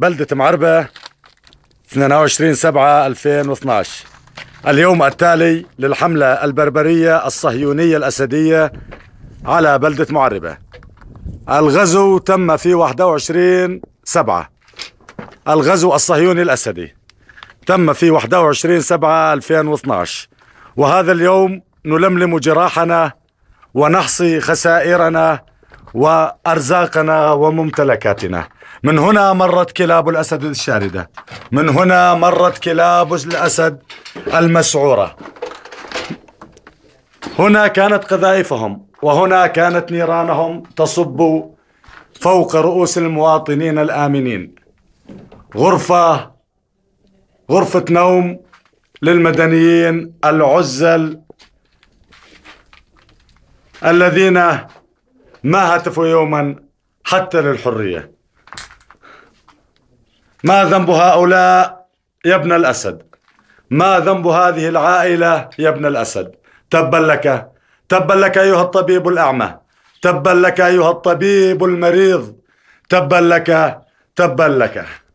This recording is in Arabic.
بلدة معربة 22 7 2012 اليوم التالي للحملة البربرية الصهيونية الأسدية على بلدة معربة الغزو تم في 21 7 الغزو الصهيوني الأسدي تم في 21 7 2012 وهذا اليوم نلملم جراحنا ونحصي خسائرنا وأرزاقنا وممتلكاتنا من هنا مرت كلاب الأسد الشاردة من هنا مرت كلاب الأسد المسعورة هنا كانت قذائفهم وهنا كانت نيرانهم تصب فوق رؤوس المواطنين الآمنين غرفة غرفة نوم للمدنيين العزل الذين ما هتفوا يوما حتى للحرية ما ذنب هؤلاء يا ابن الأسد ما ذنب هذه العائلة يا ابن الأسد تبا لك تبا لك أيها الطبيب الأعمى تبا لك أيها الطبيب المريض تبا لك تبا لك